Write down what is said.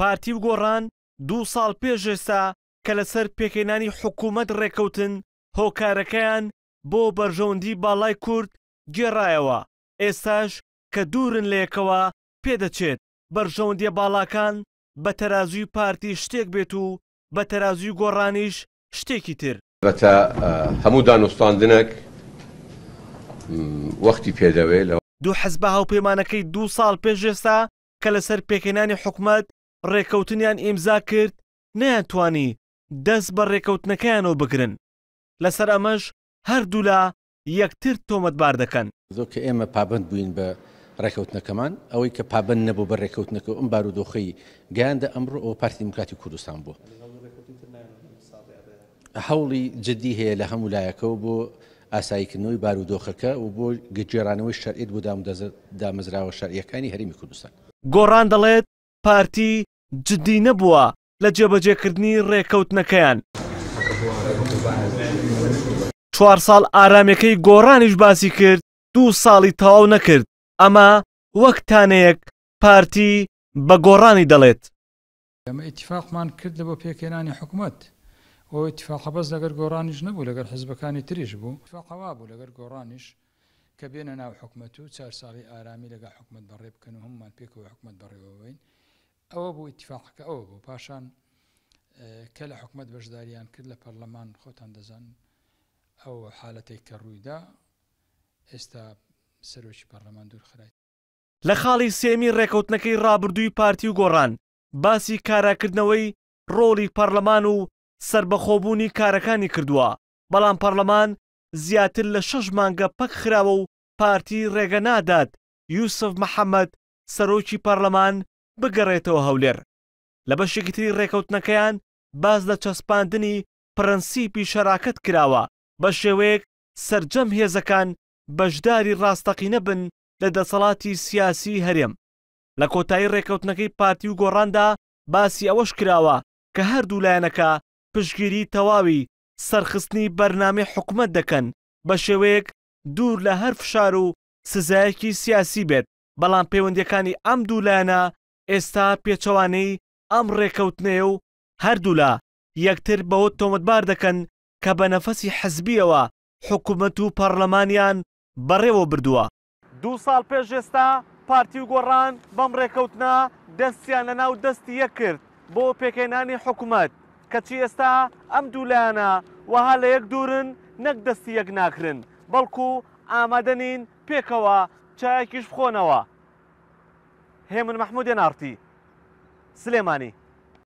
پارتی و گۆڕان دوو ساڵ پێشێستا کە لەسەر پێکەێنانی حکوومەت ڕێکەوتن هۆکارەکەیان بۆ بەرژەوندی باڵای کورد گێڕایەوە ئێستاش کە دوورن لێکەوە پێدەچێت بەرژەوندیە باڵاکان بە تەرازوی پارتی شتێک بێت و بە تەرازوی گۆڕانیش شتێکی تر بەتە هەموو دانوستاندنێک وەختی پێدەوێت لە دوو حەزبە هاوپەیمانەکەی دوو ساڵ پێشێستا کە لەسەر پێکەێنانی حکومت ڕێکەوتنیان ئیمزا کرد نەیانتوانی دەست بە ڕێکەوتنەکەیانەوە بگرن لەسەر ئەمەش هەردوو لە یەکتر تۆمەتبار دەکەن زۆر کە ئێمە پابند بووین بە ڕێکەوتنەکەمان ئەوەی کە پابند نەبوو بە ڕێکەوتنەکە ئەم بارودۆخی گەیاندە ئەمڕۆ ئەو پارتی دموکراتی کوردستان بوو هەوڵی جدی هەیە لە هەموو لایەکەەوە بۆ ئاساییکردنەوەی بارودۆخەکە و بۆ گجێرانەوەی شەرعیت بۆ دامەزراوە شەرعیەکانی هەرمی کوردستان گۆڕان دەڵێت پارتی جدی نەبووە لە جێبەجێکردنی ڕێکەوتنەکەیان چوار ساڵ ئارامەکەی گۆڕانیش باسی کرد دوو ساڵی تەواو نەکرد ئەمە وەکتانەیەک پارتی بە گۆڕانی دەڵێت ئەمە ئتیفاقمان کرد لە بۆ پێکێنانی حکوومەت ئەو اتفاقە بەس لەگەر گۆڕانیش نەبوو لەگەر حزبەکانی تریش بوو فقوا بوو لەگەر گۆڕانیش کە بێنە ناو حکوومەت و چهار ساڵی ئارامی لەگە حکوومەت بەڕێ بکەن و هەممان پێکەوە حکوومەت بەڕێەوەین ئەوە بوو اتفاقەکە ئەوە بوو پاشان کە لە حکومت بەشداریان کرد لە پەرلەمان خۆتان دەزان ئەو حالەتی کە ڕوویدا ئێستا سەرۆکی پەرلەمان دوور خرای لە خاڵی سێمی ڕێکەوتنەکەی ڕابردووی پارتی و گۆڕان باسی کاراکردنەوەی ڕۆڵی پەرلەمان و سربەخۆبوونی کارەکانی کردووە بەڵام پەرلەمان زیاتر لە شەش مانگە پەک خراوە و پارتی ڕێگە نادات یوسف محەممەد سەرۆکی پەرلەمان بگەڕێتەوە هەولێر لە بەشێکی تری ڕێکەوتنەکەیان باز لە چەسپاندنی پرەنسیپی شەراکەت کراوە بە شێوەیەک سرجەم هێزەکان بەشداری ڕاستەقینە بن لە دەسەڵاتی سیاسی هەرێم لە کۆتایی ڕێکەوتنەکەی پارتی و گۆڕاندا باسی ئەوەش کراوە کە هەردوو لایەنەکە پشگیری تەواوی سەرخستنی بەرنامی حکومت دەکەن بە شێوەیەک دوور لە هەر فشار و سزایەکی سیاسی بێت بەڵام پەیوەندەکانی ئەم دوولایەنە ئێستا پێچەوانەی ئەم ڕێکەوتنێ و هەردوو لە یەکتر بەوە تۆمەتبار دەکەن کە بە نەفەسی حەزبیەوە حکوومەت و پەرلەمانیان بەڕێوە بردووە دوو ساڵ پێش ئێستا پارتی و گۆڕان بەم ڕێکەوتنا دەستیان لە ناو دەستی یەک کرد بۆ پێکەێنانی حکوومەت کەچی ئێستا ئەم دوولایانە وەها لە یەک دوورن نەک دەستی یەک ناکرن بەڵکو ئامادەنین پێکەوە چایەکیش بخۆنەوە هيمن محمود نارتي سليماني